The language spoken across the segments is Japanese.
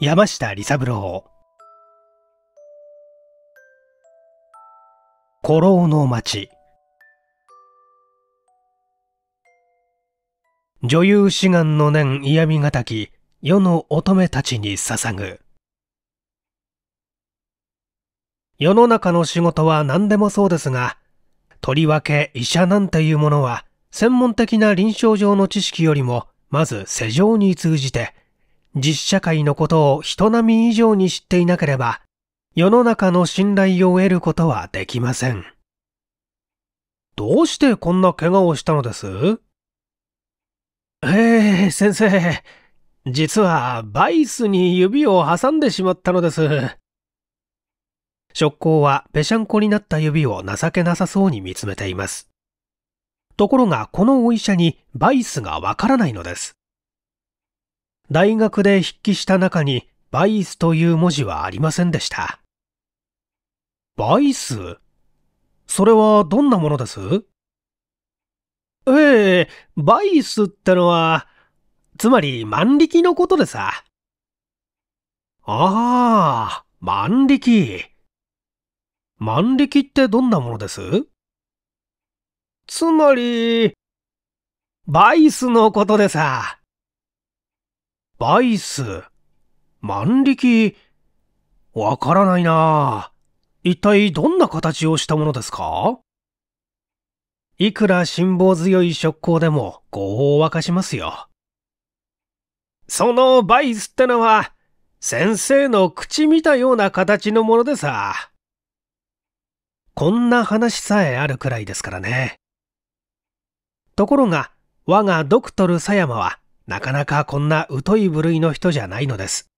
山下利三郎古老の町女優志願の念嫌みがたき世の乙女たちに捧ぐ世の中の仕事は何でもそうですがとりわけ医者なんていうものは専門的な臨床上の知識よりもまず世情に通じて実社会のことを人並み以上に知っていなければ、世の中の信頼を得ることはできません。どうしてこんな怪我をしたのですええ、先生。実は、バイスに指を挟んでしまったのです。職工は、ぺしゃんこになった指を情けなさそうに見つめています。ところが、このお医者に、バイスがわからないのです。大学で筆記した中にバイスという文字はありませんでした。バイスそれはどんなものですええ、バイスってのは、つまり万力のことでさ。ああ、万力。万力ってどんなものですつまり、バイスのことでさ。バイス、万力、わからないな一体どんな形をしたものですかいくら辛抱強い職工でも法を沸かしますよ。そのバイスってのは、先生の口見たような形のものでさ。こんな話さえあるくらいですからね。ところが、我がドクトル狭山は、なかなかこんな疎い部類の人じゃないのです。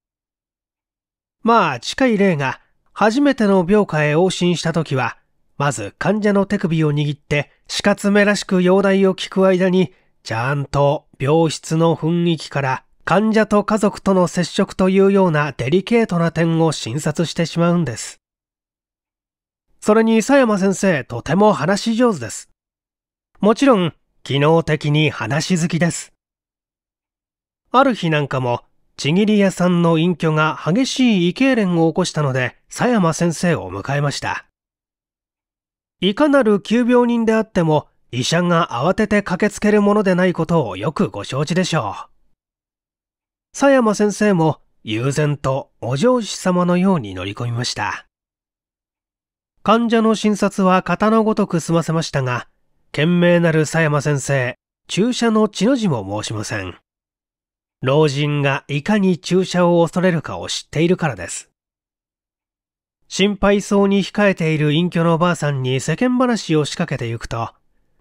まあ、近い例が、初めての病科へ往診した時は、まず患者の手首を握って、死活目らしく容体を聞く間に、ちゃんと病室の雰囲気から患者と家族との接触というようなデリケートな点を診察してしまうんです。それに佐山先生、とても話し上手です。もちろん、機能的に話好きです。ある日なんかも、ちぎり屋さんの隠居が激しい胃痙攣を起こしたので、佐山先生を迎えました。いかなる急病人であっても、医者が慌てて駆けつけるものでないことをよくご承知でしょう。佐山先生も悠然とお上司様のように乗り込みました。患者の診察は型のごとく済ませましたが、懸命なる佐山先生、注射の血の字も申しません。老人がいかに注射を恐れるかを知っているからです。心配そうに控えている隠居のばあさんに世間話を仕掛けてゆくと、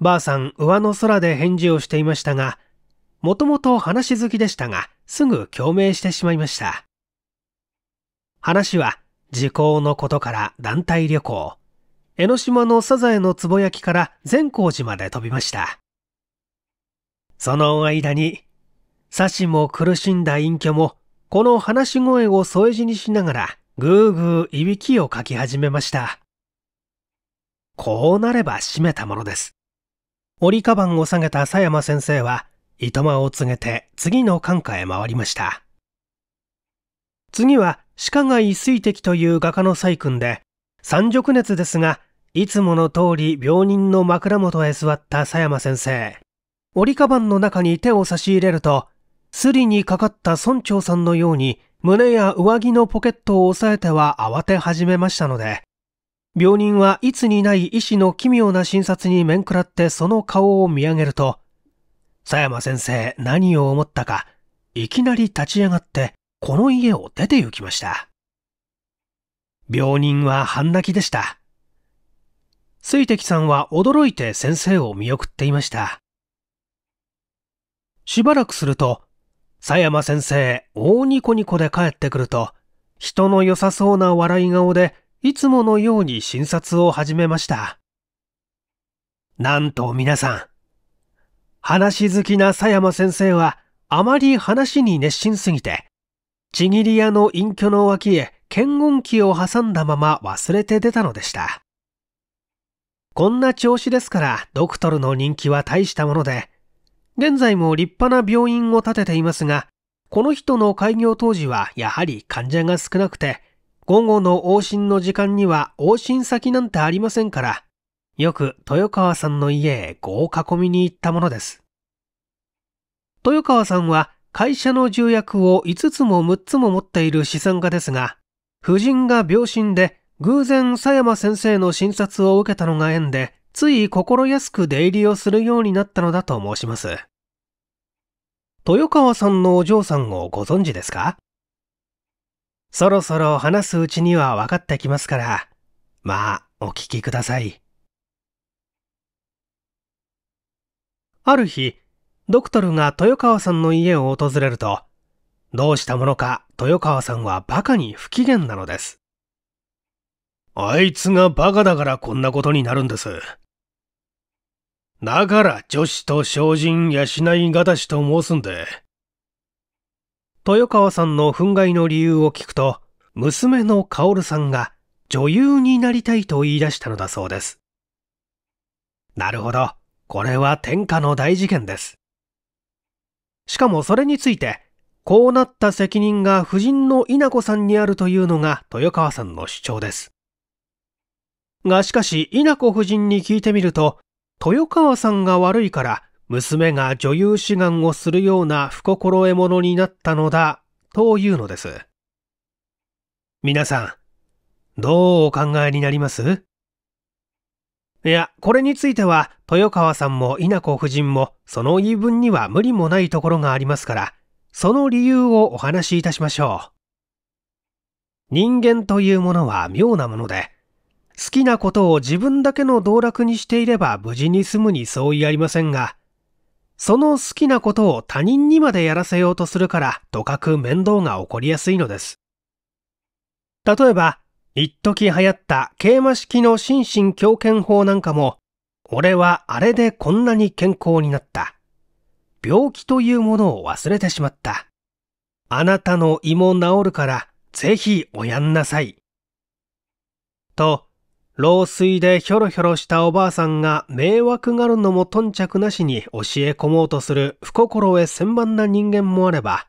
ばあさん上の空で返事をしていましたが、もともと話好きでしたが、すぐ共鳴してしまいました。話は、時効のことから団体旅行、江ノ島のサザエのつぼ焼きから善光寺まで飛びました。その間にサシも苦しんだ隠居も、この話し声を添え字にしながら、ぐーぐーいびきをかき始めました。こうなれば閉めたものです。折りかばんを下げた佐山先生は、糸間を告げて次の感下へ回りました。次は、鹿貝水滴という画家の細君で、三熟熱ですが、いつもの通り病人の枕元へ座った佐山先生。折りかばんの中に手を差し入れると、スリにかかった村長さんのように胸や上着のポケットを押さえては慌て始めましたので、病人はいつにない医師の奇妙な診察に面食らってその顔を見上げると、佐山先生何を思ったか、いきなり立ち上がってこの家を出て行きました。病人は半泣きでした。水滴さんは驚いて先生を見送っていました。しばらくすると、佐山先生、大ニコニコで帰ってくると、人の良さそうな笑い顔で、いつものように診察を始めました。なんと皆さん、話好きな佐山先生は、あまり話に熱心すぎて、ちぎり屋の隠居の脇へ検温器を挟んだまま忘れて出たのでした。こんな調子ですから、ドクトルの人気は大したもので、現在も立派な病院を建てていますが、この人の開業当時はやはり患者が少なくて、午後の往診の時間には往診先なんてありませんから、よく豊川さんの家へ合囲みに行ったものです。豊川さんは会社の重役を5つも6つも持っている資産家ですが、夫人が病診で偶然佐山先生の診察を受けたのが縁で、つい心安く出入りをするようになったのだと申します。豊川さんのお嬢さんをご存知ですかそろそろ話すうちには分かってきますから、まあ、お聞きください。ある日、ドクトルが豊川さんの家を訪れると、どうしたものか豊川さんはバカに不機嫌なのです。あいつがバカだからこんなことになるんです。だから女子と精進養いがたしと申すんで。豊川さんの憤慨の理由を聞くと、娘の薫さんが女優になりたいと言い出したのだそうです。なるほど。これは天下の大事件です。しかもそれについて、こうなった責任が夫人の稲子さんにあるというのが豊川さんの主張です。がしかし稲子夫人に聞いてみると、豊川さんが悪いから娘が女優志願をするような不心得者になったのだというのです。皆さん、どうお考えになりますいや、これについては豊川さんも稲子夫人もその言い分には無理もないところがありますから、その理由をお話しいたしましょう。人間というものは妙なもので、好きなことを自分だけの道楽にしていれば無事に済むに相違ありませんが、その好きなことを他人にまでやらせようとするから、とかく面倒が起こりやすいのです。例えば、一時流行った桂馬式の心身強健法なんかも、俺はあれでこんなに健康になった。病気というものを忘れてしまった。あなたの胃も治るから、ぜひおやんなさい。と、老衰でひょろひょろしたおばあさんが迷惑がるのも頓着なしに教え込もうとする不心得千万な人間もあれば、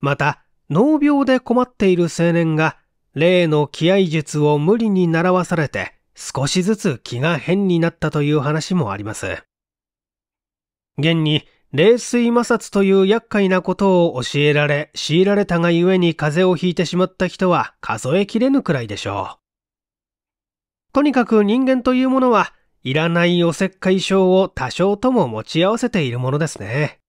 また、脳病で困っている青年が、例の気合術を無理に習わされて、少しずつ気が変になったという話もあります。現に、冷水摩擦という厄介なことを教えられ、強いられたがゆえに風邪をひいてしまった人は数えきれぬくらいでしょう。とにかく人間というものは、いらないおせっかい症を多少とも持ち合わせているものですね。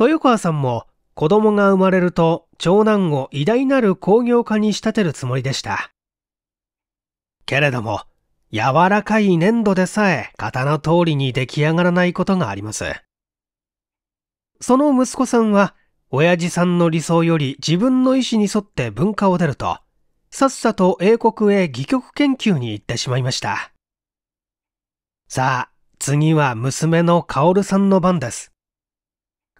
豊川さんも子供が生まれると長男を偉大なる工業家に仕立てるつもりでした。けれども、柔らかい粘土でさえ型の通りに出来上がらないことがあります。その息子さんは、親父さんの理想より自分の意思に沿って文化を出ると、さっさと英国へ戯曲研究に行ってしまいました。さあ、次は娘のカオルさんの番です。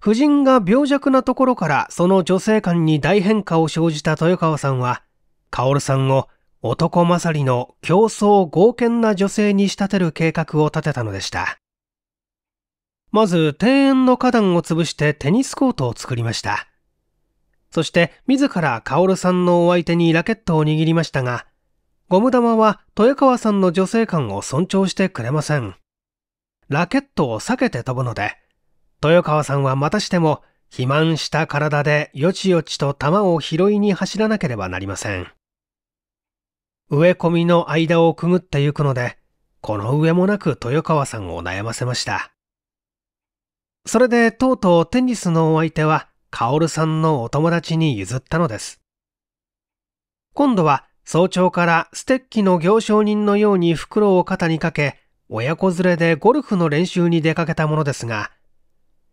夫人が病弱なところからその女性感に大変化を生じた豊川さんは、カオルさんを男勝りの競争豪健な女性に仕立てる計画を立てたのでした。まず庭園の花壇を潰してテニスコートを作りました。そして自らルさんのお相手にラケットを握りましたが、ゴム玉は豊川さんの女性感を尊重してくれません。ラケットを避けて飛ぶので、豊川さんはまたしても肥満した体でよちよちと玉を拾いに走らなければなりません。植え込みの間をくぐってゆくので、この上もなく豊川さんを悩ませました。それでとうとうテニスのお相手はカオルさんのお友達に譲ったのです。今度は早朝からステッキの行商人のように袋を肩にかけ、親子連れでゴルフの練習に出かけたものですが、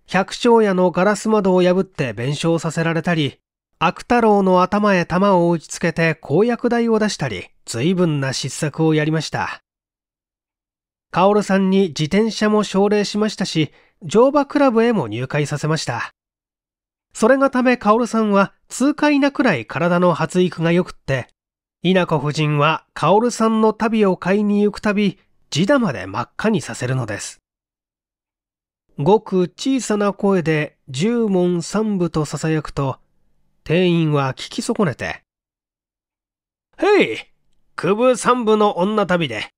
百姓屋のガラス窓を破って弁償させられたり、悪太郎の頭へ玉を打ちつけて公約代を出したり、随分な失策をやりました。カオルさんに自転車も奨励しましたし、乗馬クラブへも入会させました。それがためカオルさんは痛快なくらい体の発育が良くって、稲子夫人はカオルさんの旅を買いに行くたび、自打まで真っ赤にさせるのです。ごく小さな声で十問三部と囁くと、店員は聞き損ねて、へい九部三部の女旅で。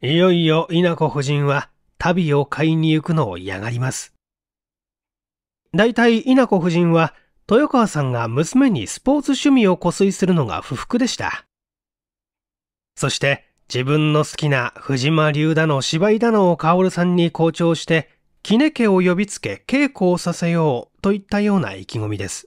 いよいよ稲子夫人は旅を買いに行くのを嫌がります。大体稲子夫人は豊川さんが娘にスポーツ趣味を固推するのが不服でした。そして自分の好きな藤間流だの芝居だのを薫さんに好調して、杵家を呼びつけ稽古をさせようといったような意気込みです。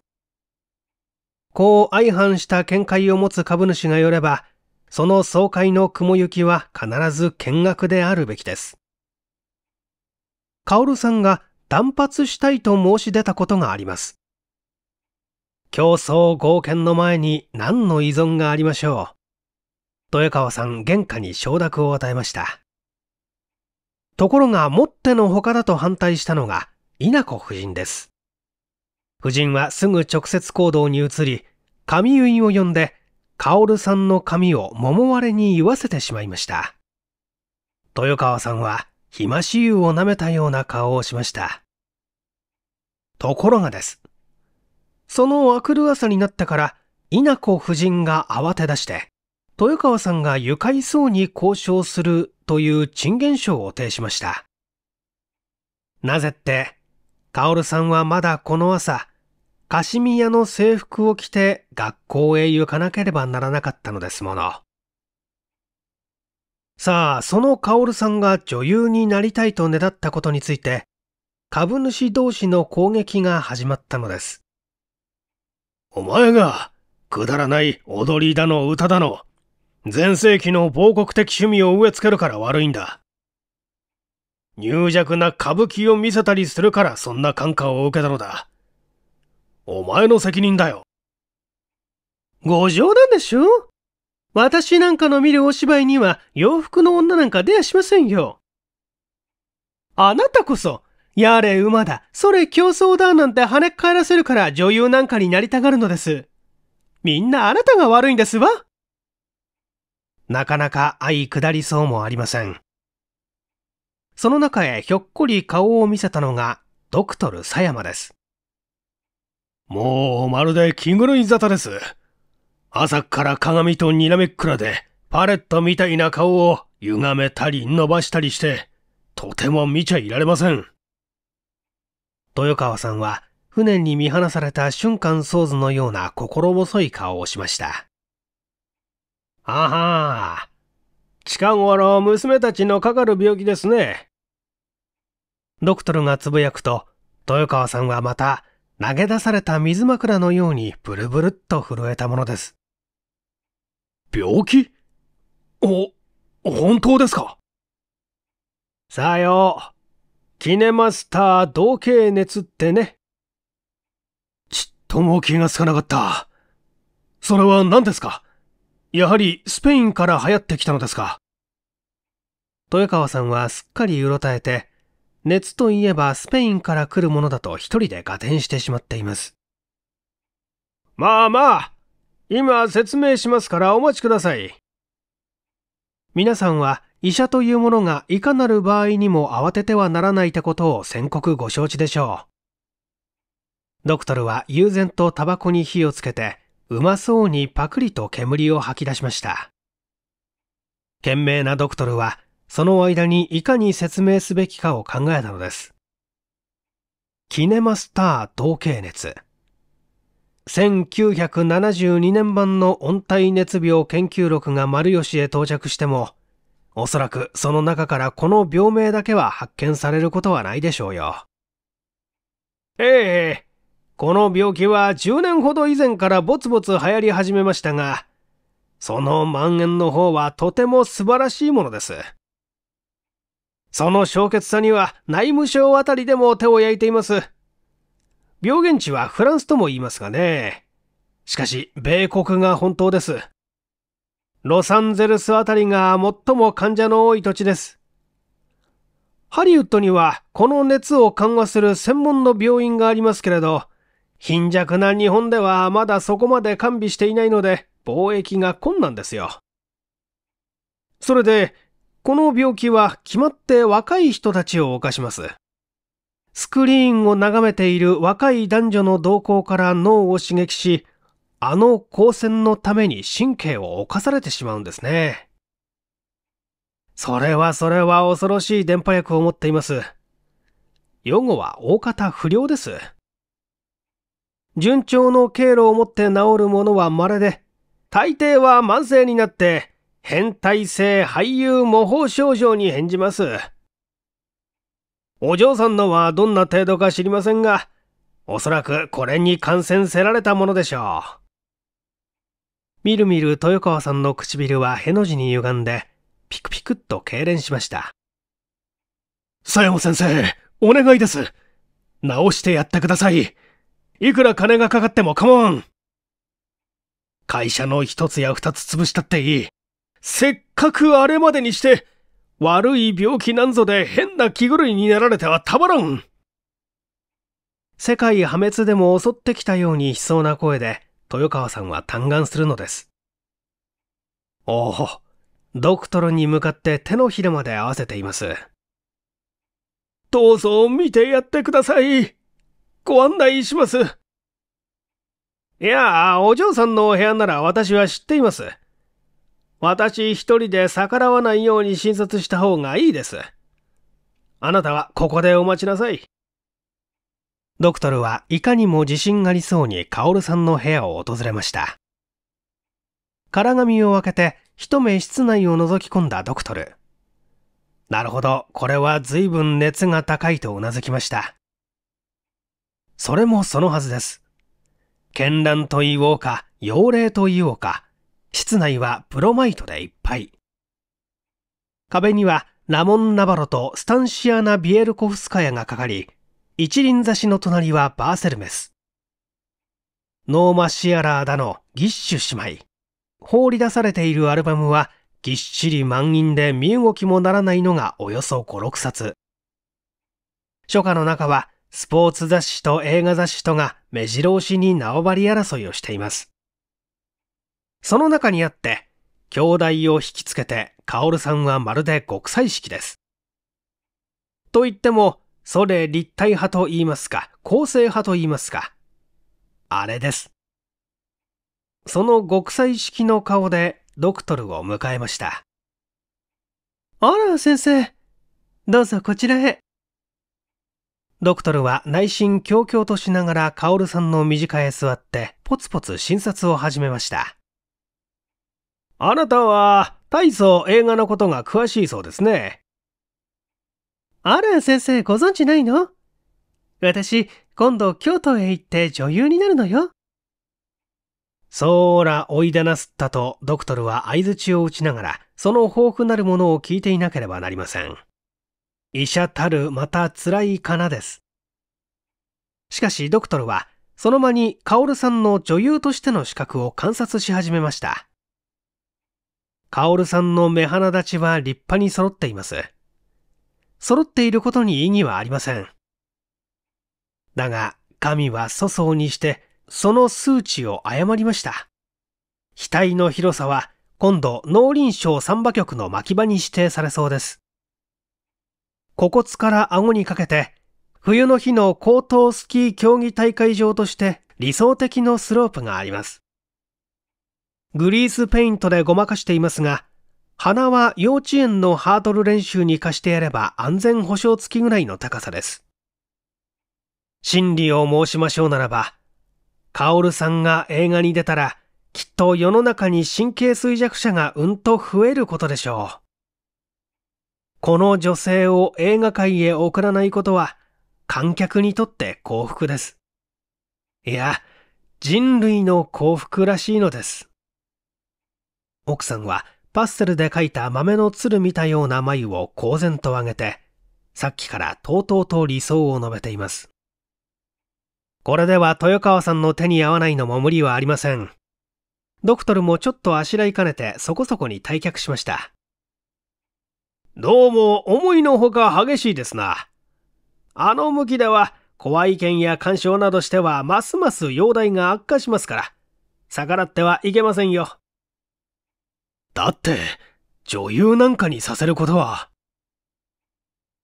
こう相反した見解を持つ株主がよれば、その総会の雲行きは必ず見学であるべきです。薫さんが断髪したいと申し出たことがあります。競争合憲の前に何の依存がありましょう。豊川さん、原価に承諾を与えました。ところが、もってのほかだと反対したのが、稲子夫人です。夫人はすぐ直接行動に移り、髪結を呼んで、ルさんの髪を桃割れに言わせてしまいました。豊川さんはひまし湯を舐めたような顔をしました。ところがです。その明くる朝になってから、稲子夫人が慌て出して、豊川さんが愉快そうに交渉するという陳現象を呈しました。なぜって、ルさんはまだこの朝、カシミヤの制服を着て学校へ行かなければならなかったのですもの。さあ、そのカオルさんが女優になりたいとねだったことについて、株主同士の攻撃が始まったのです。お前が、くだらない踊りだの歌だの、全盛期の亡国的趣味を植え付けるから悪いんだ。入弱な歌舞伎を見せたりするからそんな感化を受けたのだ。お前の責任だよ。ご冗談でしょ私なんかの見るお芝居には洋服の女なんか出やしませんよ。あなたこそ、やれ馬だ、それ競争だなんて跳ね返らせるから女優なんかになりたがるのです。みんなあなたが悪いんですわ。なかなか相下りそうもありません。その中へひょっこり顔を見せたのがドクトル佐山です。もうまるでキングルイン沙汰です。朝から鏡とにらめっくらで、パレットみたいな顔を歪めたり伸ばしたりして、とても見ちゃいられません。豊川さんは、船に見放された瞬間想図のような心細い顔をしました。あはあ、近頃娘たちのかかる病気ですね。ドクトルがつぶやくと、豊川さんはまた投げ出された水枕のようにブルブルっと震えたものです。病気お、本当ですかさよう。キネマスター同系熱ってね。ちっとも気がつかなかった。それは何ですかやはりスペインから流行ってきたのですか豊川さんはすっかりうろたえて、熱といえばスペインから来るものだと一人で合点してしまっています。まあまあ、今説明しますからお待ちください。皆さんは医者というものがいかなる場合にも慌ててはならないってことを宣告ご承知でしょう。ドクトルは悠然とタバコに火をつけて、うまそうにパクリと煙を吐き出しました。賢明なドクトルは、その間にいかに説明すべきかを考えたのです。キネマスター統計熱。1972年版の温帯熱病研究録が丸吉へ到着しても、おそらくその中からこの病名だけは発見されることはないでしょうよ。ええ、この病気は10年ほど以前からぼつぼつ流行り始めましたが、その蔓延の方はとても素晴らしいものです。その消滅さには内務省あたりでも手を焼いています。病原地はフランスとも言いますがね。しかし、米国が本当です。ロサンゼルスあたりが最も患者の多い土地です。ハリウッドにはこの熱を緩和する専門の病院がありますけれど、貧弱な日本ではまだそこまで完備していないので貿易が困難ですよ。それで、この病気は決まって若い人たちを犯します。スクリーンを眺めている若い男女の動向から脳を刺激し、あの光線のために神経を侵されてしまうんですね。それはそれは恐ろしい電波薬を持っています。予後は大方不良です。順調の経路を持って治るものは稀で、大抵は慢性になって、変態性俳優模倣症状に変じます。お嬢さんのはどんな程度か知りませんが、おそらくこれに感染せられたものでしょう。みるみる豊川さんの唇はへの字に歪んで、ピクピクっと痙攣しました。佐山先生、お願いです。直してやってください。いくら金がかかっても構わん。会社の一つや二つ潰したっていい。せっかくあれまでにして、悪い病気なんぞで変な気狂いになられてはたまらん。世界破滅でも襲ってきたように悲壮な声で、豊川さんは嘆願するのです。おお、ドクトルに向かって手のひらまで合わせています。どうぞ見てやってください。ご案内します。いやあ、お嬢さんのお部屋なら私は知っています。私一人で逆らわないように診察した方がいいです。あなたはここでお待ちなさい。ドクトルはいかにも自信がありそうにカオルさんの部屋を訪れました。空紙を開けて一目室内を覗き込んだドクトル。なるほど、これは随分熱が高いとうなずきました。それもそのはずです。絢爛と言おうか、妖霊と言おうか、室内はブロマイトでいっぱい。壁にはラモン・ナバロとスタンシアナ・ビエルコフスカヤがかかり、一輪差しの隣はバーセルメス。ノーマ・シアラーだのギッシュ姉妹。放り出されているアルバムはぎっしり満員で身動きもならないのがおよそ5、6冊。初夏の中はスポーツ雑誌と映画雑誌とが目白押しに縄張り争いをしています。その中にあって、兄弟を引きつけて、ルさんはまるで極彩色です。と言っても、それ立体派と言いますか、構成派と言いますか、あれです。その極彩色の顔でドクトルを迎えました。あら、先生。どうぞこちらへ。ドクトルは内心強々としながらカオルさんの身近へ座ってポツポツ診察を始めました。あなたは大層映画のことが詳しいそうですね。あン先生ご存知ないの私、今度京都へ行って女優になるのよ。そーら、おいでなすったと、ドクトルは相槌を打ちながら、その豊富なるものを聞いていなければなりません。医者たる、また辛いかなです。しかし、ドクトルは、その間にカオルさんの女優としての資格を観察し始めました。カオルさんの目鼻立ちは立派に揃っています。揃っていることに意義はありません。だが、神は粗相にして、その数値を誤りました。額の広さは、今度、農林省三馬局の巻き場に指定されそうです。ここから顎にかけて、冬の日の高等スキー競技大会場として理想的のスロープがあります。グリースペイントでごまかしていますが、鼻は幼稚園のハードル練習に貸してやれば安全保障付きぐらいの高さです。真理を申しましょうならば、カオルさんが映画に出たら、きっと世の中に神経衰弱者がうんと増えることでしょう。この女性を映画界へ送らないことは、観客にとって幸福です。いや、人類の幸福らしいのです。奥さんはパステルで描いた豆の鶴見たような眉を公然と上げて、さっきからとうとうと理想を述べています。これでは豊川さんの手に合わないのも無理はありません。ドクトルもちょっとあしらいかねてそこそこに退却しました。どうも思いのほか激しいですな。あの向きでは、怖い意見や干渉などしてはますます容体が悪化しますから、逆らってはいけませんよ。だって、女優なんかにさせることは。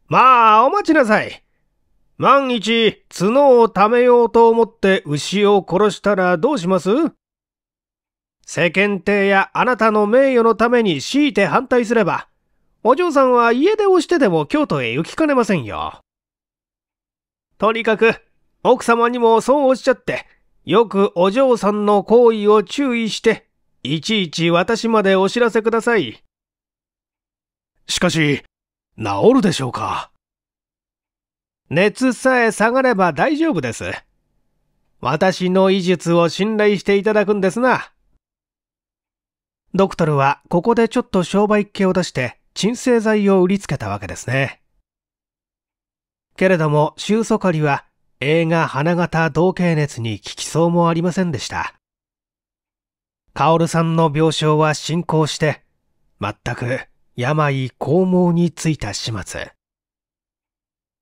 まあ、お待ちなさい。万一、角を貯めようと思って牛を殺したらどうします世間体やあなたの名誉のために強いて反対すれば、お嬢さんは家出をしてでも京都へ行きかねませんよ。とにかく、奥様にもそうおっしゃって、よくお嬢さんの行為を注意していちいち私までお知らせください。しかし、治るでしょうか。熱さえ下がれば大丈夫です。私の医術を信頼していただくんですな。ドクトルはここでちょっと商売っ気を出して鎮静剤を売りつけたわけですね。けれども、シュウソカリは映画花形同系熱に効きそうもありませんでした。カオルさんの病床は進行して、全く病肛門についた始末。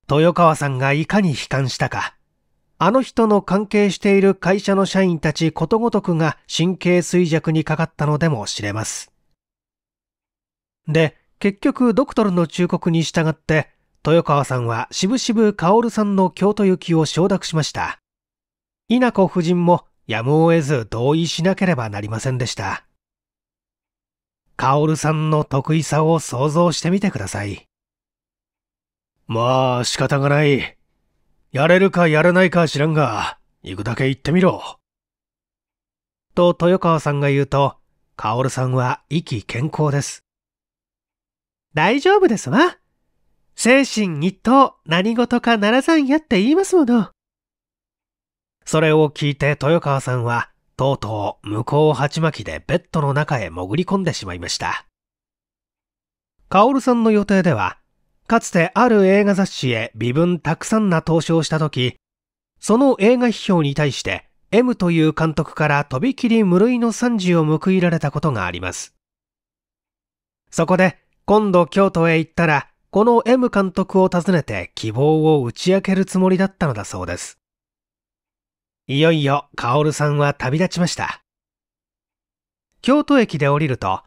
豊川さんがいかに悲観したか。あの人の関係している会社の社員たちことごとくが神経衰弱にかかったのでも知れます。で、結局ドクトルの忠告に従って、豊川さんはしぶしぶ薫さんの京都行きを承諾しました。稲子夫人もやむを得ず同意しなければなりませんでした。カオルさんの得意さを想像してみてください。まあ仕方がない。やれるかやらないか知らんが、行くだけ行ってみろ。と豊川さんが言うと、カオルさんは息健康です。大丈夫ですわ。精神一等何事かならざんやって言いますもの。それを聞いて豊川さんは、とうとう向こう鉢巻きでベッドの中へ潜り込んでしまいました。ルさんの予定では、かつてある映画雑誌へ微分たくさんな投資をしたとき、その映画批評に対して M という監督からとびきり無類の賛辞を報いられたことがあります。そこで、今度京都へ行ったら、この M 監督を訪ねて希望を打ち明けるつもりだったのだそうです。いよいよ、カオルさんは旅立ちました。京都駅で降りると、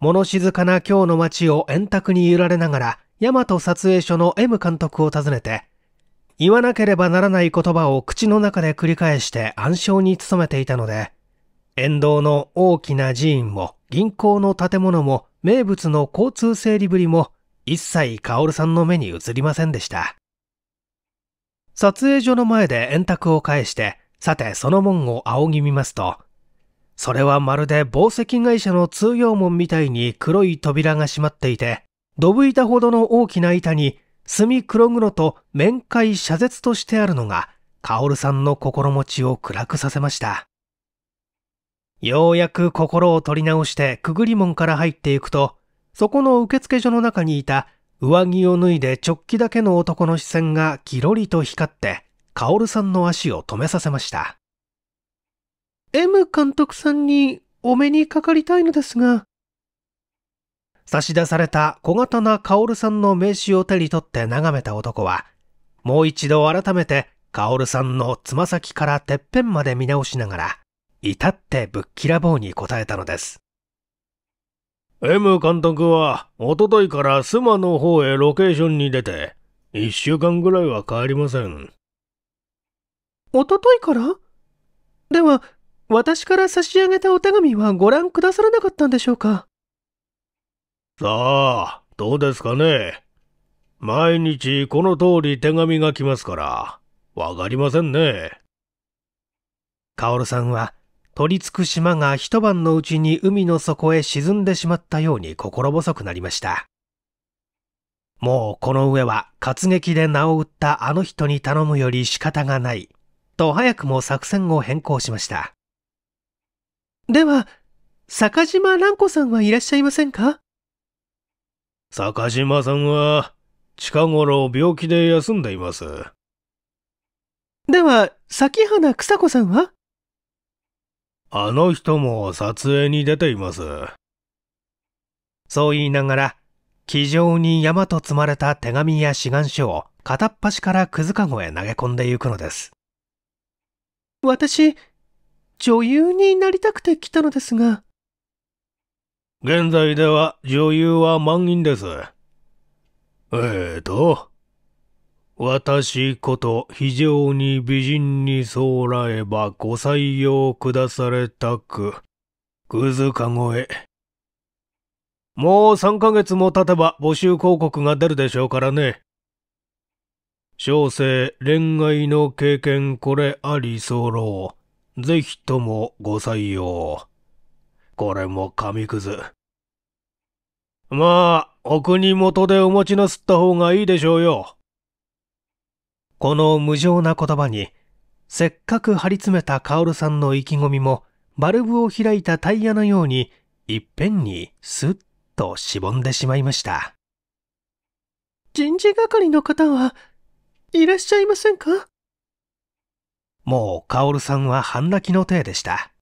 物静かな今日の街を円卓に揺られながら、大和撮影所の M 監督を訪ねて、言わなければならない言葉を口の中で繰り返して暗証に努めていたので、沿道の大きな寺院も銀行の建物も名物の交通整理ぶりも一切薫さんの目に映りませんでした。撮影所の前で円卓を返して、さて、その門を仰ぎ見ますと、それはまるで紡績会社の通用門みたいに黒い扉が閉まっていて、ドブ板ほどの大きな板に、墨黒々と面会謝絶としてあるのが、カオルさんの心持ちを暗くさせました。ようやく心を取り直して、くぐり門から入っていくと、そこの受付所の中にいた、上着を脱いで直気だけの男の視線がキロリと光って、カオルさんの足を止めさせました。M 監督さんにお目にかかりたいのですが。差し出された小型なカオルさんの名刺を手に取って眺めた男は、もう一度改めてカオルさんのつま先からてっぺんまで見直しながら、至ってぶっきらぼうに答えたのです。M 監督は、おとといからスマの方へロケーションに出て、一週間ぐらいは帰りません。おとといからでは、私から差し上げたお手紙はご覧くださらなかったんでしょうかさあ、どうですかね。毎日この通り手紙が来ますから、わかりませんね。カオルさんは、取り付く島が一晩のうちに海の底へ沈んでしまったように心細くなりました。もうこの上は活劇で名を売ったあの人に頼むより仕方がないと早くも作戦を変更しました。では、坂島蘭子さんはいらっしゃいませんか坂島さんは、近頃病気で休んでいます。では、咲花草子さんはあの人も撮影に出ています。そう言いながら、気丈に山と積まれた手紙や志願書を片っ端からくずかごへ投げ込んでゆくのです。私、女優になりたくて来たのですが。現在では女優は満員です。えーと、私こと非常に美人にそうらえばご採用くだされたく、くずかごえ。もう3ヶ月も経てば募集広告が出るでしょうからね。小生恋愛の経験これありそう。ぜひともご採用。これも紙くず。まあ、お国元でお持ちなすった方がいいでしょうよ。この無情な言葉に、せっかく張り詰めたカオルさんの意気込みも、バルブを開いたタイヤのように、いっぺんにスッとしぼんでしまいました。人事係の方は、いらっしゃいませんかもう、カオルさんは半泣きの体でした。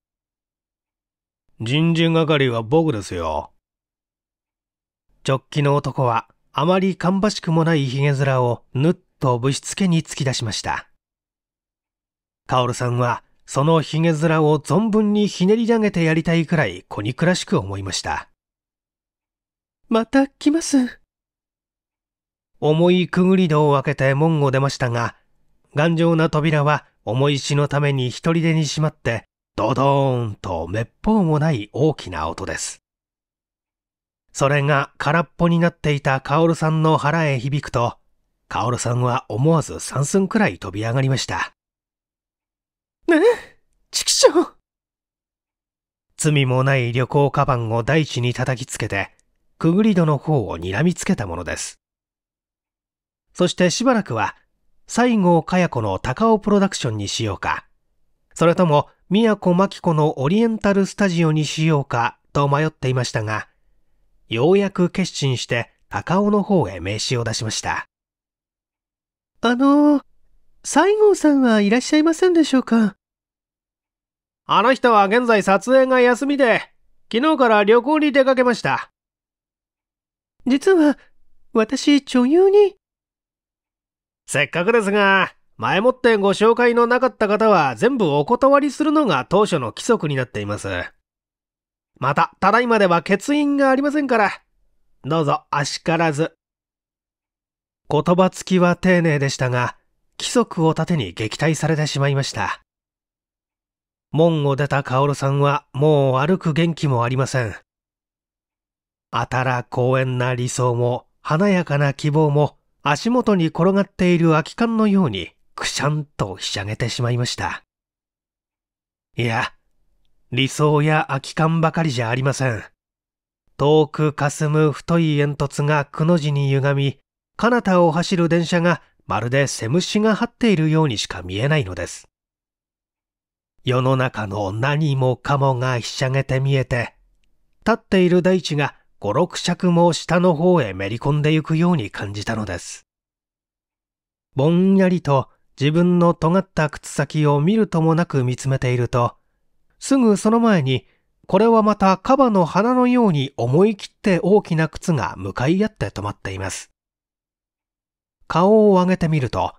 人事係は僕ですよ。直ョッキの男は、あまり芳しくもない髭面をぬっとぶしつけに突き出しました。カオルさんは、その髭面を存分にひねり上げてやりたいくらい小憎らしく思いました。また来ます。重いくぐり戸を開けて門を出ましたが、頑丈な扉は重い石のために一人でにしまって、ドドーンと滅法もない大きな音です。それが空っぽになっていたカオルさんの腹へ響くと、カオルさんは思わず3寸くらい飛び上がりました。ねえ、畜生罪もない旅行カバンを大地に叩きつけて、くぐり戸の方を睨みつけたものです。そしてしばらくは、西郷かや子の高尾プロダクションにしようか、それとも宮古真紀子のオリエンタルスタジオにしようかと迷っていましたが、ようやく決心して高尾の方へ名刺を出しました。あのー、西郷さんはいらっしゃいませんでしょうかあの人は現在撮影が休みで、昨日から旅行に出かけました。実は、私女優に。せっかくですが、前もってご紹介のなかった方は全部お断りするのが当初の規則になっています。また、ただいまでは欠員がありませんから、どうぞ、あしからず。言葉付きは丁寧でしたが、規則を盾に撃退されてしまいました。門を出たカオルさんはもう歩く元気もありません。あたら公園な理想も、華やかな希望も、足元に転がっている空き缶のようにくしゃんとひしゃげてしまいました。いや、理想や空き缶ばかりじゃありません。遠く霞む太い煙突がくの字に歪み、彼方を走る電車がまるで背虫が張っているようにしか見えないのです。世の中の何もかもがひしゃげて見えて、立っている大地が五六尺も下の方へめり込んでゆくように感じたのです。ぼんやりと自分の尖った靴先を見るともなく見つめていると、すぐその前に、これはまたカバの花のように思い切って大きな靴が向かい合って止まっています。顔を上げてみると、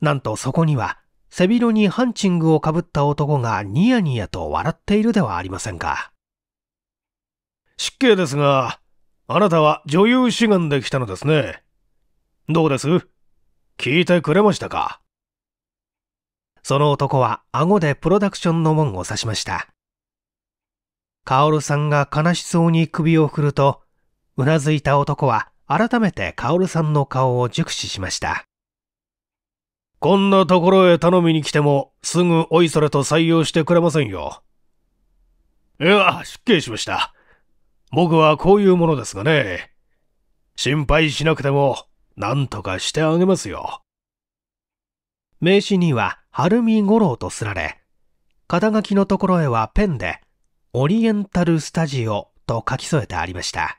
なんとそこには背広にハンチングをかぶった男がニヤニヤと笑っているではありませんか。失敬ですが、あなたは女優志願で来たのですね。どうです聞いてくれましたかその男は顎でプロダクションの門を指しました。カオルさんが悲しそうに首を振ると、うなずいた男は改めてカオルさんの顔を熟視しました。こんなところへ頼みに来ても、すぐおいそれと採用してくれませんよ。いや、失敬しました。僕はこういうものですがね。心配しなくても、何とかしてあげますよ。名刺には、晴海五郎とすられ、肩書きのところへはペンで、オリエンタルスタジオと書き添えてありました。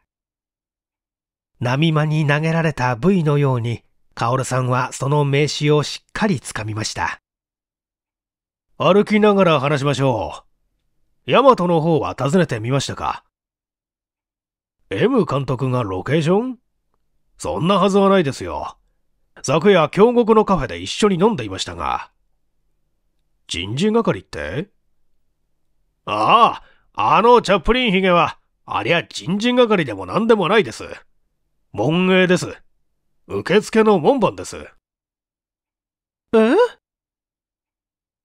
波間に投げられた部位のように、カオルさんはその名刺をしっかりつかみました。歩きながら話しましょう。ヤマトの方は訪ねてみましたか M 監督がロケーションそんなはずはないですよ。昨夜、京極のカフェで一緒に飲んでいましたが。人事係ってああ、あのチャップリンゲは、ありゃ人事係でも何でもないです。門営です。受付の門番です。え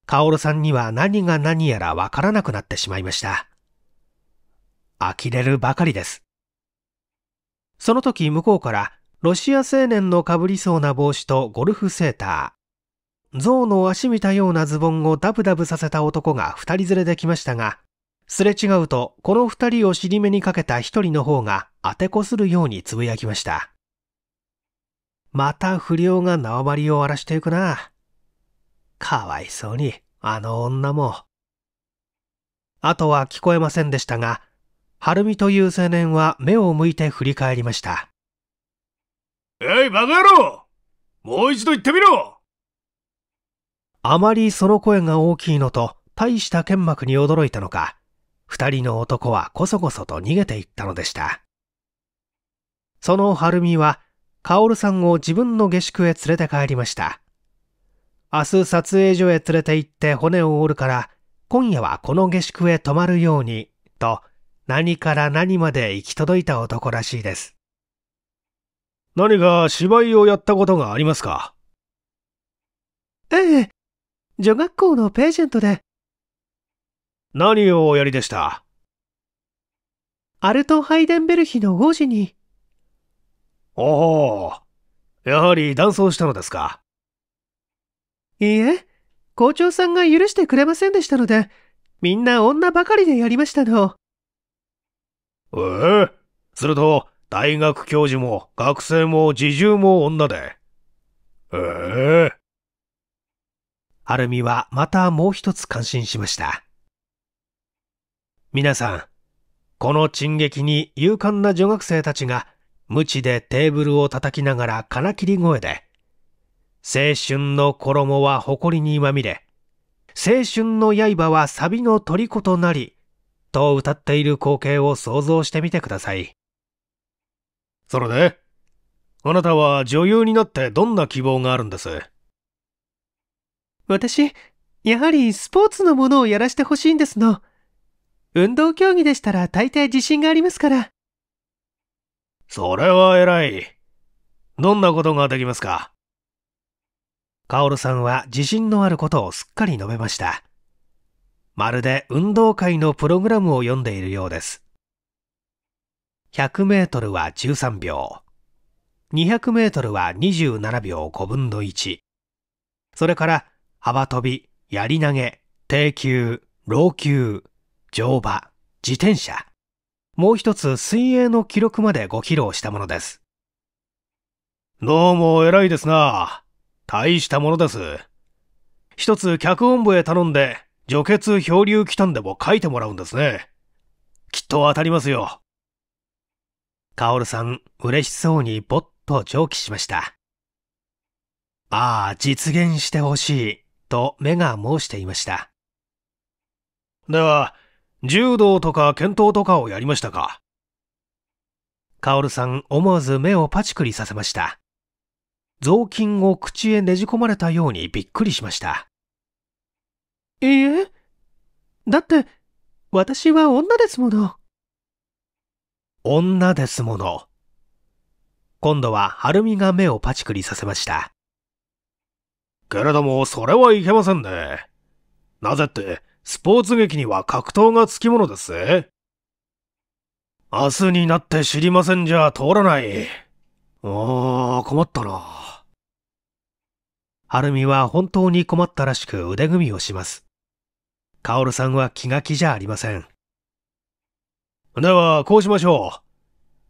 カオルさんには何が何やらわからなくなってしまいました。呆れるばかりです。その時向こうからロシア青年のかぶりそうな帽子とゴルフセーター、象の足見たようなズボンをダブダブさせた男が二人連れで来ましたが、すれ違うとこの二人を尻目にかけた一人の方が当てこするようにつぶやきました。また不良が縄張りを荒らしていくな。かわいそうに、あの女も。あとは聞こえませんでしたが、晴美という青年は目を向いて振り返りました。えい、バカ野郎もう一度言ってみろあまりその声が大きいのと、大した剣幕に驚いたのか、二人の男はこそこそと逃げていったのでした。その晴美は、ルさんを自分の下宿へ連れて帰りました。明日撮影所へ連れて行って骨を折るから、今夜はこの下宿へ泊まるように、と、何から何まで行き届いた男らしいです。何か芝居をやったことがありますかええ、女学校のページェントで。何をおやりでしたアルト・ハイデンベルヒの王子に。おお、やはり断層したのですか。いいえ、校長さんが許してくれませんでしたので、みんな女ばかりでやりましたの。ええすると、大学教授も学生も自重も女で。ええー。晴海はまたもう一つ感心しました。皆さん、この珍劇に勇敢な女学生たちが、無知でテーブルを叩きながら金切り声で、青春の衣は誇りにまみれ、青春の刃は錆の虜となり、と歌っている光景を想像してみてください。それであなたは女優になってどんな希望があるんです私、やはりスポーツのものをやらせてほしいんですの。運動競技でしたら大抵自信がありますから。それは偉い。どんなことができますかカオルさんは自信のあることをすっかり述べました。まるで運動会のプログラムを読んでいるようです。100メートルは13秒。200メートルは27秒5分の1。それから、幅跳び、やり投げ、低級、老球、乗馬、自転車。もう一つ水泳の記録までご披露したものです。どうも偉いですな。大したものです。一つ脚本部へ頼んで除血漂流来たんでも書いてもらうんですね。きっと当たりますよ。カオルさん、嬉しそうにぼっと上記しました。ああ、実現してほしい、と目が申していました。では、柔道とか剣討とかをやりましたかカオルさん思わず目をパチクリさせました。雑巾を口へねじ込まれたようにびっくりしました。いいえ。だって、私は女ですもの。女ですもの。今度は、晴美が目をパチクリさせました。けれども、それはいけませんね。なぜって、スポーツ劇には格闘がつきものですぜ。明日になって知りませんじゃ通らない。ああ、困ったな。はるみは本当に困ったらしく腕組みをします。カオルさんは気が気じゃありません。では、こうしましょう。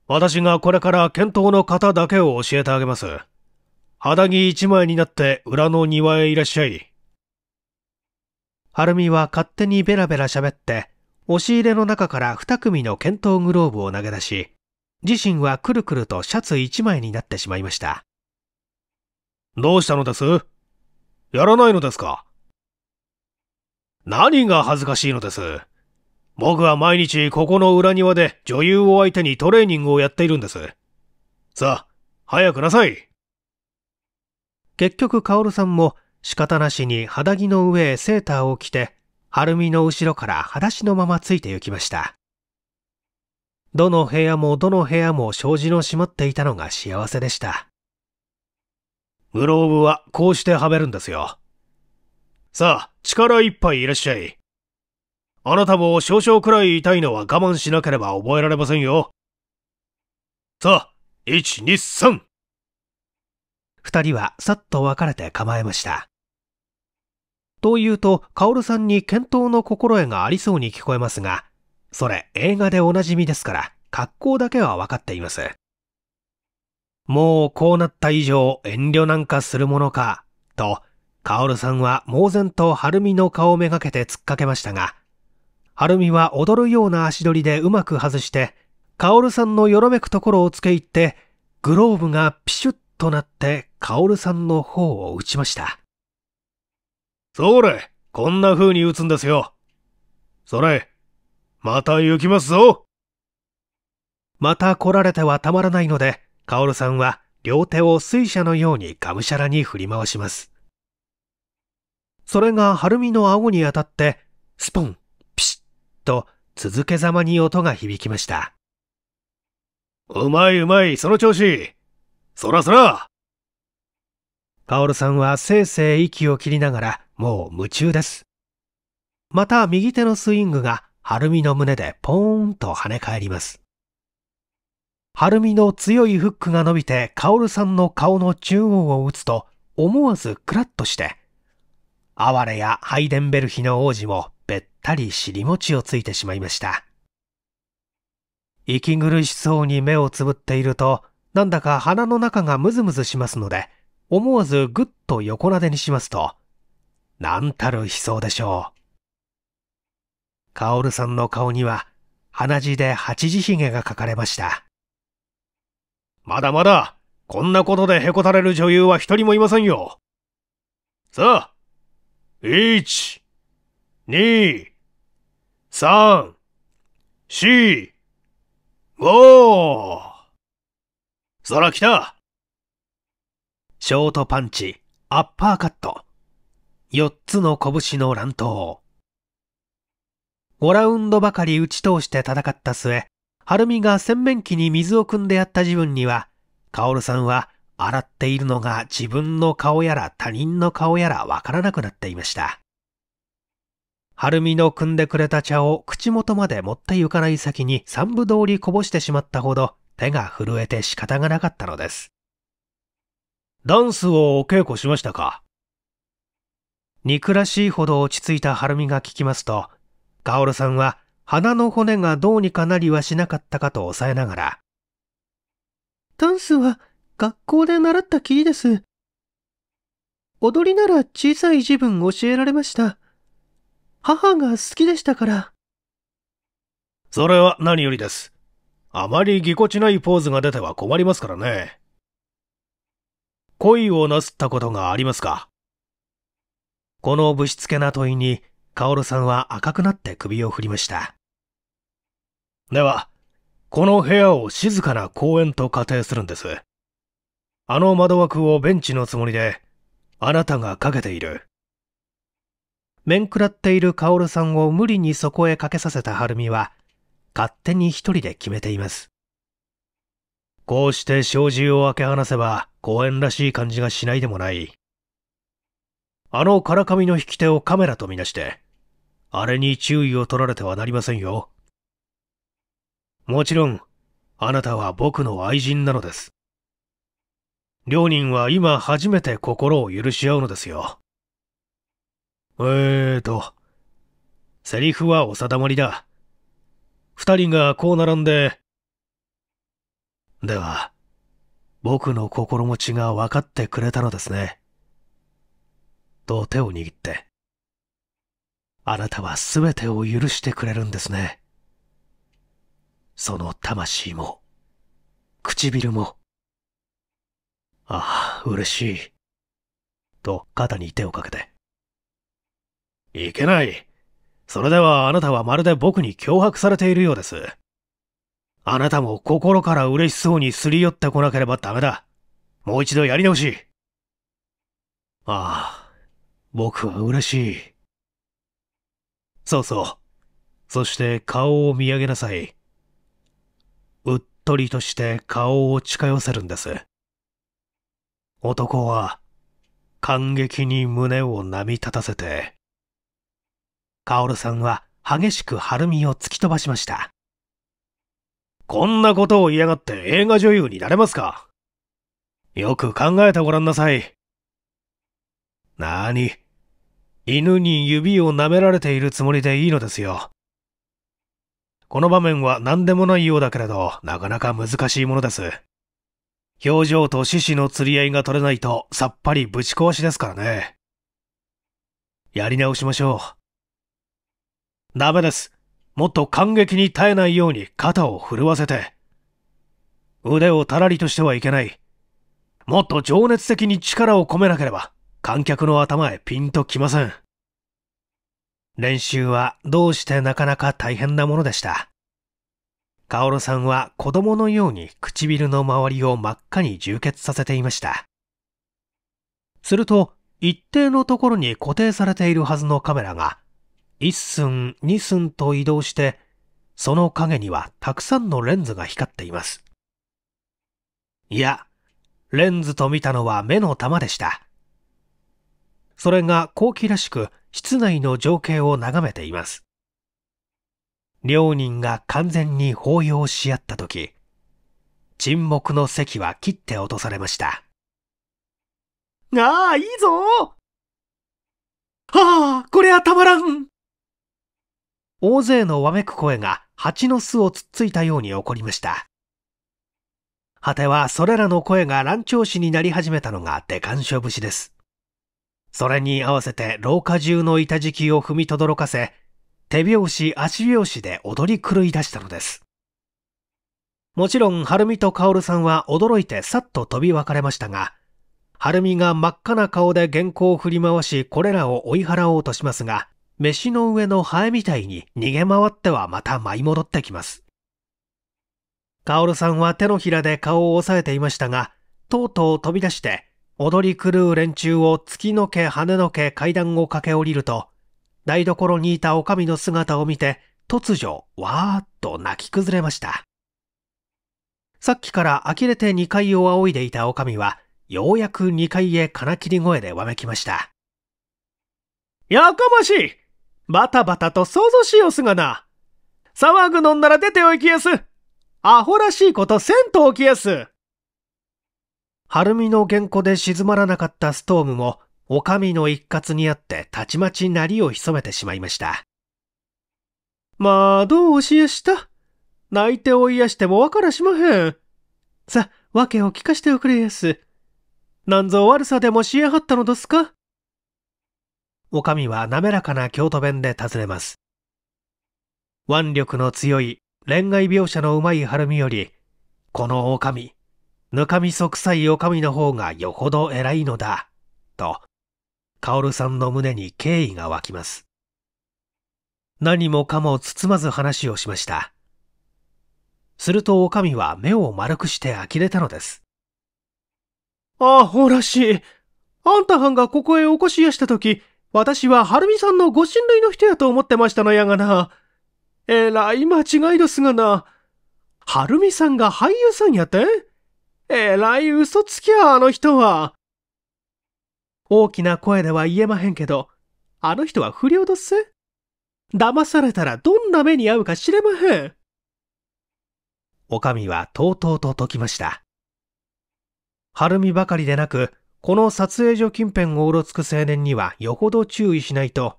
私がこれから検討の方だけを教えてあげます。肌着一枚になって裏の庭へいらっしゃい。はるみは勝手にベラベラ喋って、押し入れの中から二組の検討グローブを投げ出し、自身はくるくるとシャツ一枚になってしまいました。どうしたのですやらないのですか何が恥ずかしいのです。僕は毎日ここの裏庭で女優を相手にトレーニングをやっているんです。さあ、早くなさい。結局、カオルさんも仕方なしに肌着の上へセーターを着て、晴海の後ろから裸足のままついて行きました。どの部屋もどの部屋も障子の閉まっていたのが幸せでした。グローブはこうしてはめるんですよ。さあ、力いっぱいいらっしゃい。あなたも少々くらい痛いのは我慢しなければ覚えられませんよ。さあ、1、2、3! 二人はさっと別れて構えました。というと、カオルさんに検討の心得がありそうに聞こえますが、それ映画でおなじみですから、格好だけは分かっています。もうこうなった以上遠慮なんかするものか、とカオルさんは猛然と晴ミの顔めがけて突っかけましたが、晴ミは踊るような足取りでうまく外して、カオルさんのよろめくところをつけ入って、グローブがピシュッとなってカオルさんの方を打ちました。それ、こんな風に打つんですよ。それ、また行きますぞ。また来られてはたまらないので、カオルさんは両手を水車のようにがむしゃらに振り回します。それが晴海の顎に当たって、スポン、ピシッと続けざまに音が響きました。うまいうまい、その調子。そらそら。カオルさんはせいせい息を切りながら、もう夢中です。また右手のスイングが、晴海の胸でポーンと跳ね返ります。晴海の強いフックが伸びて、カオルさんの顔の中央を打つと、思わずクラッとして、哀れやハイデンベルヒの王子もべったり尻餅をついてしまいました。息苦しそうに目をつぶっていると、なんだか鼻の中がムズムズしますので、思わずぐっと横なでにしますと、なんたる悲壮でしょう。カオルさんの顔には、鼻血で八字ひげが描かれました。まだまだ、こんなことでへこたれる女優は一人もいませんよ。さあ、1、2、3、4、5! そら来たショートパンチ、アッパーカット。4つの拳の乱闘。5ラウンドばかり打ち通して戦った末、はるみが洗面器に水を汲んでやった自分には、カオルさんは洗っているのが自分の顔やら他人の顔やらわからなくなっていました。晴みの汲んでくれた茶を口元まで持って行かない先に三部通りこぼしてしまったほど手が震えて仕方がなかったのです。ダンスをお稽古しましたか憎らしいほど落ち着いた晴みが聞きますと、カオルさんは鼻の骨がどうにかなりはしなかったかと抑えながら、ダンスは学校で習ったきりです。踊りなら小さい時分教えられました。母が好きでしたから。それは何よりです。あまりぎこちないポーズが出ては困りますからね。恋をなすったことがありますかこのぶしつけな問いに、カオルさんは赤くなって首を振りました。では、この部屋を静かな公園と仮定するんです。あの窓枠をベンチのつもりで、あなたがかけている。面食らっているカオルさんを無理にそこへかけさせたはるみは、勝手に一人で決めています。こうして障子を開け放せば公園らしい感じがしないでもない。あのからかみの引き手をカメラとみなして、あれに注意を取られてはなりませんよ。もちろん、あなたは僕の愛人なのです。両人は今初めて心を許し合うのですよ。えーと、セリフはお定まりだ。二人がこう並んで、では、僕の心持ちが分かってくれたのですね。と手を握って、あなたは全てを許してくれるんですね。その魂も、唇も、ああ、嬉しい。と肩に手をかけて。いけない。それではあなたはまるで僕に脅迫されているようです。あなたも心から嬉しそうにすり寄ってこなければダメだ。もう一度やり直し。ああ、僕は嬉しい。そうそう。そして顔を見上げなさい。うっとりとして顔を近寄せるんです。男は感激に胸を波立たせて、カオルさんは激しく晴海を突き飛ばしました。こんなことを嫌がって映画女優になれますかよく考えてごらんなさい。なに、犬に指を舐められているつもりでいいのですよ。この場面は何でもないようだけれど、なかなか難しいものです。表情と獅子の釣り合いが取れないとさっぱりぶち壊しですからね。やり直しましょう。ダメです。もっと感激に耐えないように肩を震わせて。腕をたらりとしてはいけない。もっと情熱的に力を込めなければ、観客の頭へピンときません。練習はどうしてなかなか大変なものでした。カオロさんは子供のように唇の周りを真っ赤に充血させていました。すると、一定のところに固定されているはずのカメラが、一寸二寸と移動して、その影にはたくさんのレンズが光っています。いや、レンズと見たのは目の玉でした。それが後期らしく室内の情景を眺めています。両人が完全に抱擁し合った時、沈黙の席は切って落とされました。ああ、いいぞはあ、これはたまらん大勢のわめく声が蜂の巣をつっついたように起こりました。果てはそれらの声が乱調子になり始めたのがデカン節です。それに合わせて廊下中の板敷きを踏みとどろかせ、手拍子足拍子で踊り狂い出したのです。もちろん、晴海と薫さんは驚いてさっと飛び別れましたが、晴海が真っ赤な顔で原稿を振り回し、これらを追い払おうとしますが、飯の上のハエみたいに逃げ回ってはまた舞い戻ってきます。カオルさんは手のひらで顔を押さえていましたが、とうとう飛び出して、踊り狂う連中を突きのけ跳ねのけ階段を駆け下りると、台所にいたおかみの姿を見て、突如、わーっと泣き崩れました。さっきから呆れて二階を仰いでいたおかみは、ようやく二階へ金切り声でわめきました。やかましいバタバタと想像しよすがな騒ぐのんなら出ておいきやすアホらしいことせんとおきやす晴海の原稿で静まらなかったストームも、お上の一括にあってたちまちなりを潜めてしまいました。まあ、どう教しやした泣いてを癒してもわからしまへん。さ、訳を聞かしておくれやす。なんぞ悪さでもしやはったのどすかおかみは滑らかな京都弁で尋ねます。腕力の強い恋愛描写のうまい晴海より、このおかみ、ぬかみそ臭いおかみの方がよほど偉いのだ、と薫さんの胸に敬意が湧きます。何もかも包まず話をしました。すると女将は目を丸くして呆れたのです。あほらしい。あんたはんがここへお越しやしたとき、私ははるみさんのご親類の人やと思ってましたのやがな。えらい間違いですがな。はるみさんが俳優さんやてえらい嘘つきゃあの人は。大きな声では言えまへんけど、あの人は不良どっせ騙されたらどんな目に遭うか知れまへん。おかみはとうとうと解きました。晴海ばかりでなく、この撮影所近辺をうろつく青年にはよほど注意しないと、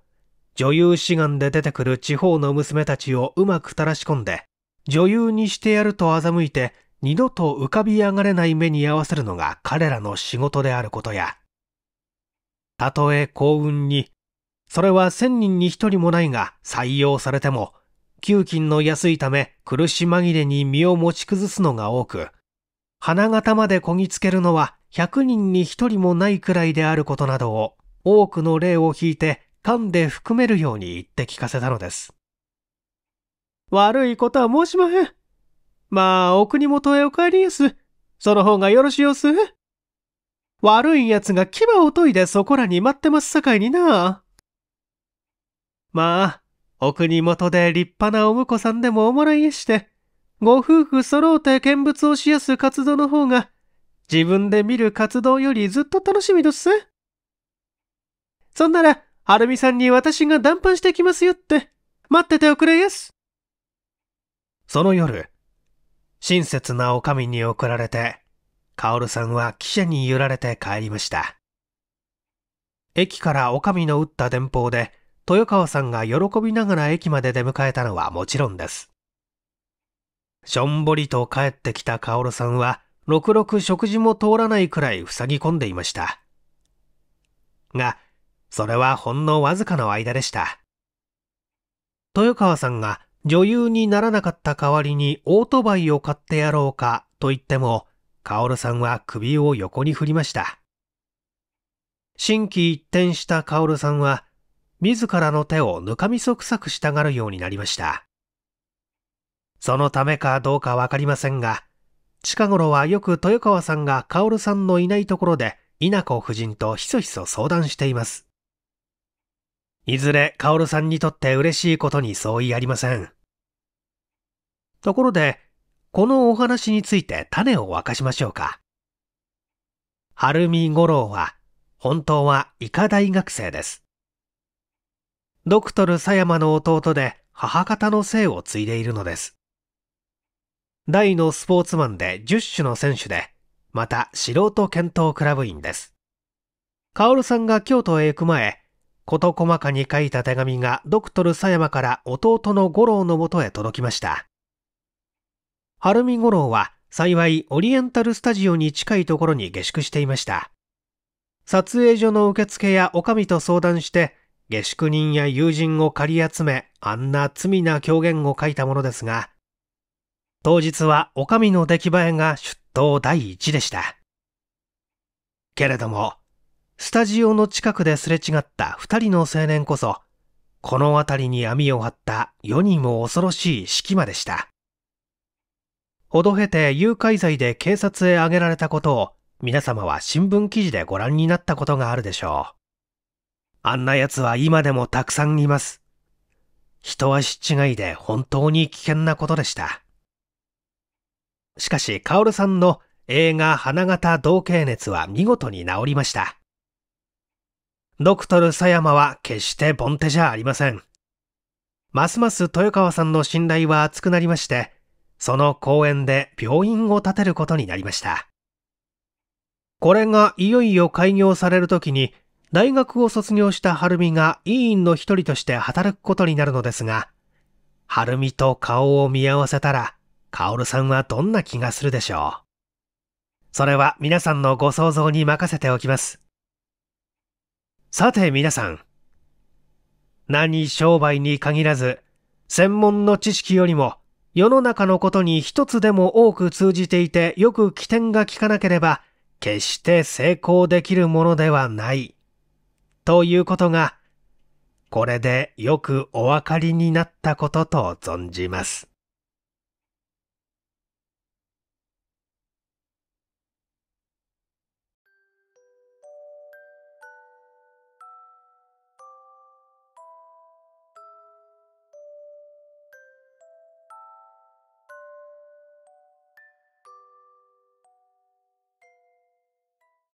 女優志願で出てくる地方の娘たちをうまくたらし込んで、女優にしてやると欺いて、二度と浮かび上がれない目に合わせるのが彼らの仕事であることや、たとえ幸運に、それは千人に一人もないが採用されても、給金の安いため苦し紛れに身を持ち崩すのが多く、花形までこぎつけるのは100人に一人もないくらいであることなどを多くの例を引いて勘で含めるように言って聞かせたのです。悪いことは申しまへん。まあ、お国元へお帰りやす。その方がよろしよす。悪い奴が牙を研いでそこらに待ってますさかいにな。まあ、お国元で立派なお婿さんでもおもらいして、ご夫婦揃うて見物をしやす活動の方が、自分で見る活動よりずっと楽しみどっす。そんなら、はるみさんに私が談判してきますよって、待ってておくれやす。その夜、親切なおかみに送られて、カオルさんは汽車に揺られて帰りました。駅から女将の打った電報で、豊川さんが喜びながら駅まで出迎えたのはもちろんです。しょんぼりと帰ってきたカオルさんは、ろくろく食事も通らないくらい塞ぎ込んでいました。が、それはほんのわずかの間でした。豊川さんが女優にならなかった代わりにオートバイを買ってやろうかと言っても、カオルさんは首を横に振りました。心機一転したカオルさんは、自らの手をぬかみそくさくしたがるようになりました。そのためかどうかわかりませんが、近頃はよく豊川さんがカオルさんのいないところで稲子夫人とひそひそ相談しています。いずれカオルさんにとって嬉しいことに相違ありません。ところで、このお話について種を沸かしましょうか。晴海五郎は、本当は医科大学生です。ドクトル佐山の弟で母方の姓を継いでいるのです。大のスポーツマンで10種の選手で、また素人検討クラブ員です。カオルさんが京都へ行く前、事細かに書いた手紙がドクトル佐山から弟の五郎のもとへ届きました。晴海五郎は幸いオリエンタルスタジオに近いところに下宿していました。撮影所の受付や女将と相談して、下宿人や友人を借り集め、あんな罪な狂言を書いたものですが、当日は女将の出来栄えが出頭第一でした。けれども、スタジオの近くですれ違った二人の青年こそ、この辺りに網を張った世にも恐ろしい式間でした。ほど経て誘拐罪で警察へ挙げられたことを皆様は新聞記事でご覧になったことがあるでしょう。あんな奴は今でもたくさんいます。一足違いで本当に危険なことでした。しかし、カオルさんの映画花形同系熱は見事に治りました。ドクトル佐山は決してボンテじゃありません。ますます豊川さんの信頼は厚くなりまして、その公園で病院を建てることになりました。これがいよいよ開業される時に、大学を卒業した晴美が委員の一人として働くことになるのですが、晴美と顔を見合わせたら、ルさんはどんな気がするでしょう。それは皆さんのご想像に任せておきます。さて皆さん。何商売に限らず、専門の知識よりも世の中のことに一つでも多く通じていてよく起点が効かなければ決して成功できるものではない。ということが、これでよくお分かりになったことと存じます。